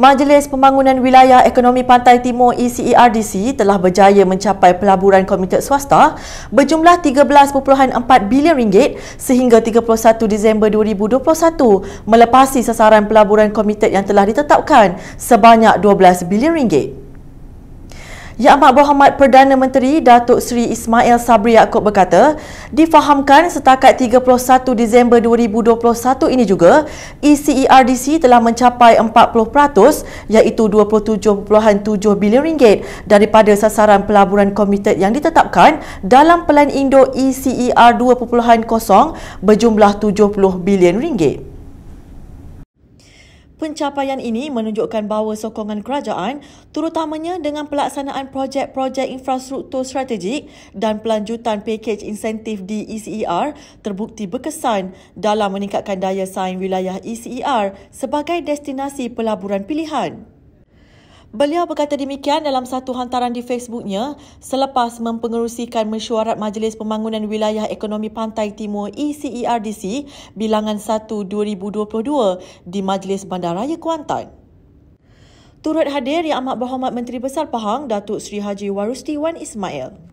Majlis Pembangunan Wilayah Ekonomi Pantai Timur ECERDC e telah berjaya mencapai pelaburan komited swasta berjumlah 13.4 bilion ringgit sehingga 31 Disember 2021 melepasi sasaran pelaburan komited yang telah ditetapkan sebanyak 12 bilion ringgit. Yang Amat Berhormat Perdana Menteri Datuk Seri Ismail Sabri Yaakob berkata, difahamkan setakat 31 Disember 2021 ini juga, ECERDC e telah mencapai 40% iaitu 27.7 bilion ringgit daripada sasaran pelaburan komited yang ditetapkan dalam pelan Indo ECER 2.0 berjumlah 70 bilion ringgit. Pencapaian ini menunjukkan bahawa sokongan kerajaan terutamanya dengan pelaksanaan projek-projek infrastruktur strategik dan pelanjutan pakej insentif di ECER terbukti berkesan dalam meningkatkan daya saing wilayah ECER sebagai destinasi pelaburan pilihan. Beliau berkata demikian dalam satu hantaran di Facebooknya selepas mempengerusikan mesyuarat Majlis Pembangunan Wilayah Ekonomi Pantai Timur ECERDC e bilangan 1 2022 di Majlis Bandaraya Kuantan. Turut hadir Yang Amat Berhormat Menteri Besar Pahang, Datuk Sri Haji Warusti Wan Ismail.